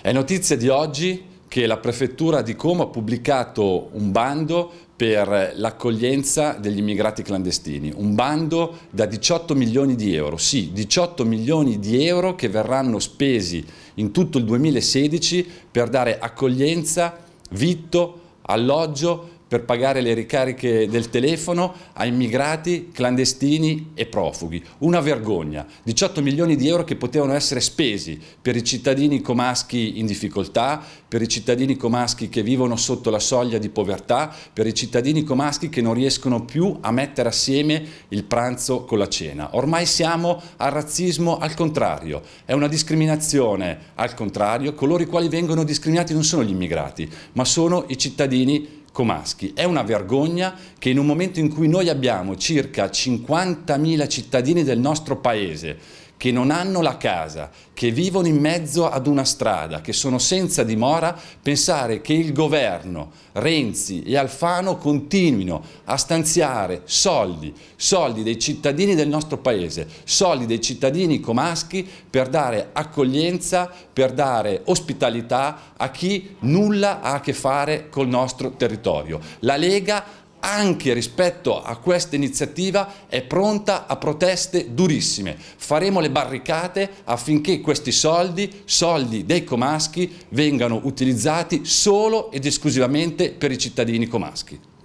È notizia di oggi che la prefettura di Como ha pubblicato un bando per l'accoglienza degli immigrati clandestini, un bando da 18 milioni di euro, sì 18 milioni di euro che verranno spesi in tutto il 2016 per dare accoglienza, vitto, alloggio per pagare le ricariche del telefono a immigrati, clandestini e profughi. Una vergogna. 18 milioni di euro che potevano essere spesi per i cittadini comaschi in difficoltà, per i cittadini comaschi che vivono sotto la soglia di povertà, per i cittadini comaschi che non riescono più a mettere assieme il pranzo con la cena. Ormai siamo al razzismo al contrario. È una discriminazione al contrario. Coloro i quali vengono discriminati non sono gli immigrati, ma sono i cittadini Comaschi. È una vergogna che in un momento in cui noi abbiamo circa 50.000 cittadini del nostro paese che non hanno la casa, che vivono in mezzo ad una strada, che sono senza dimora, pensare che il governo, Renzi e Alfano continuino a stanziare soldi, soldi dei cittadini del nostro paese, soldi dei cittadini comaschi per dare accoglienza, per dare ospitalità a chi nulla ha a che fare col nostro territorio. La Lega anche rispetto a questa iniziativa è pronta a proteste durissime. Faremo le barricate affinché questi soldi, soldi dei comaschi, vengano utilizzati solo ed esclusivamente per i cittadini comaschi.